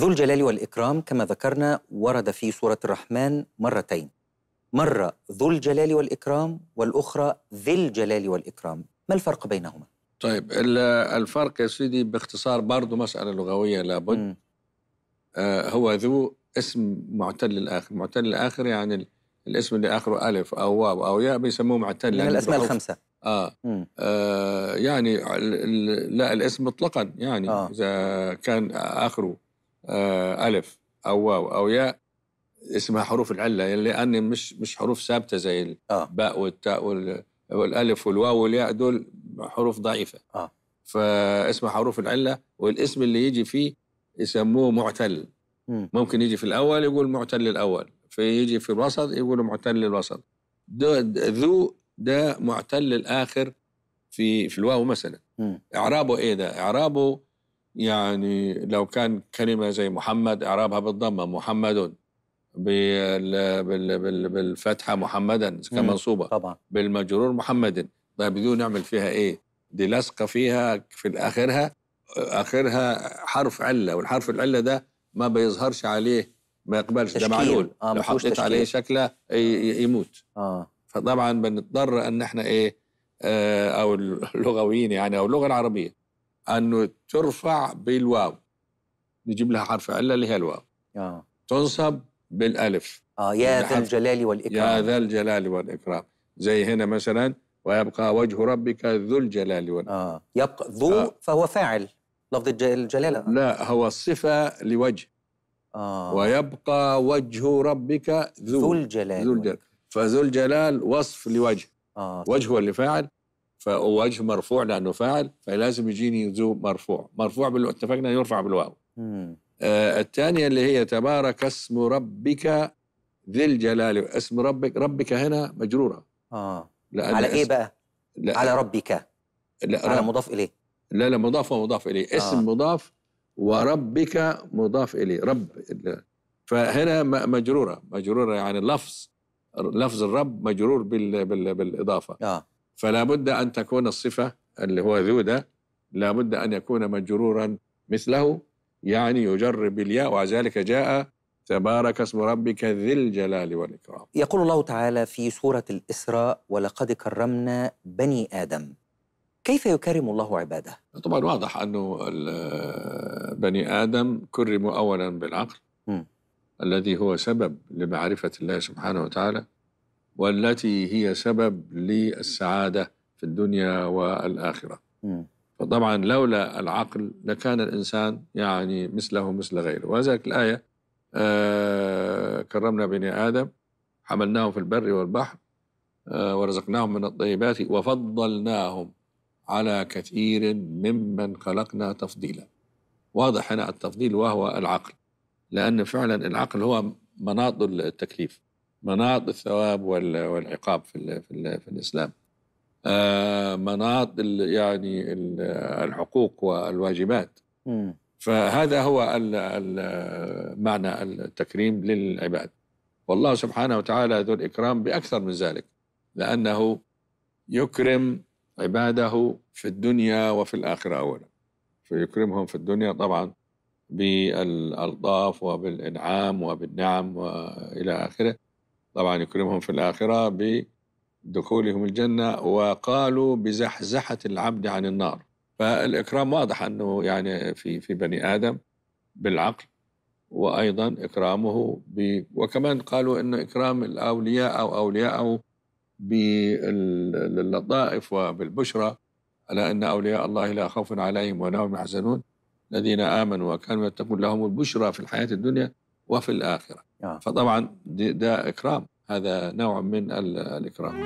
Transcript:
ذو الجلال والإكرام كما ذكرنا ورد في سورة الرحمن مرتين مرة ذو الجلال والإكرام والأخرى ذي الجلال والإكرام ما الفرق بينهما؟ طيب الفرق يا سيدي باختصار برضه مسألة لغوية لابد م. آه هو ذو اسم معتل الآخر معتل الآخر يعني الاسم اللي آخره ألف أو واو أو ياء بيسموه معتل من يعني الأسماء الخمسة آه, آه يعني لا الاسم مطلقا يعني آه. إذا كان آخره آه، ألف أو واو أو ياء اسمها حروف العلة لأن مش مش حروف ثابتة زي الباء آه. والتاء والألف والواو والياء دول حروف ضعيفة آه. فاسمها حروف العلة والاسم اللي يجي فيه يسموه معتل ممكن يجي في الأول يقول معتل الأول فيجي في الوسط يقولوا معتل الوسط ذو ده معتل الآخر في في الواو مثلا إعرابه إيه ده؟ إعرابه يعني لو كان كلمة زي محمد إعرابها بالضمة محمد بالفتحة محمدا كمنصوبة طبعا بالمجرور محمد طيب بدون نعمل فيها إيه دي لاصقة فيها في آخرها آخرها حرف علة والحرف العلة ده ما بيظهرش عليه ما يقبلش ده معلول آه لو حطيت تشكيل. عليه شكله يموت آه. فطبعا بنضطر ان احنا ايه آه او اللغويين يعني او اللغه العربيه انه ترفع بالواو نجيب لها حرف عله اللي هي الواو آه. تنصب بالالف اه يا يعني ذا الجلال والاكرام يا ذا الجلال والاكرام زي هنا مثلا ويبقى وجه ربك ذو الجلال والاكرام اه يبقى ذو آه. فهو فاعل لفظ الجلاله لا هو الصفه لوجه آه. ويبقى وجه ربك ذو ذو الجلال ذو الجلال فذو الجلال وصف لوجه آه. وجه هو اللي فاعل فوجه مرفوع لانه فاعل فلازم يجيني ذو مرفوع مرفوع بالو اتفقنا يرفع بالواو آه الثانيه اللي هي تبارك اسم ربك ذي الجلال اسم ربك ربك هنا مجروره اه على ايه بقى لا على ربك لا على مضاف اليه لا لا مضاف ومضاف اليه آه. اسم مضاف وربك مضاف اليه رب فهنا مجروره مجروره يعني لفظ لفظ الرب مجرور بال بال بالاضافه آه. فلا بد أن تكون الصفة اللي هو ذو ده لا بد أن يكون مجرورا مثله يعني يجر بالياء وذلك جاء تبارك اسم ربك ذي الجلال والإكرام يقول الله تعالى في سورة الإسراء ولقد كرمنا بني آدم كيف يكرم الله عباده؟ طبعا واضح أنه بني آدم كرموا أولا بالعقل م. الذي هو سبب لمعرفة الله سبحانه وتعالى والتي هي سبب للسعاده في الدنيا والاخره. فطبعا لولا العقل لكان الانسان يعني مثله مثل غيره، وهذاك الايه آه كرمنا بني ادم حملناهم في البر والبحر آه ورزقناهم من الطيبات وفضلناهم على كثير ممن خلقنا تفضيلا. واضح هنا التفضيل وهو العقل لأن فعلا العقل هو مناط التكليف مناط الثواب والعقاب في الـ في, الـ في الاسلام آه، مناط الـ يعني الـ الحقوق والواجبات م. فهذا هو الـ الـ معنى التكريم للعباد والله سبحانه وتعالى ذو الإكرام بأكثر من ذلك لأنه يكرم عباده في الدنيا وفي الآخرة أولا فيكرمهم في الدنيا طبعا بالألطاف وبالإنعام وبالنعم وإلى آخره طبعا يكرمهم في الآخرة بدخولهم الجنة وقالوا بزحزحة العبد عن النار فالإكرام واضح أنه يعني في في بني آدم بالعقل وأيضا إكرامه ب وكمان قالوا أن إكرام الأولياء أو أو باللطائف وبالبشرى على أن أولياء الله لا خوف عليهم ولا هم يحزنون الذين آمنوا وكانوا يتقون لهم البشرى في الحياة الدنيا وفي الآخرة نعم. فطبعا ده اكرام هذا نوع من الاكرام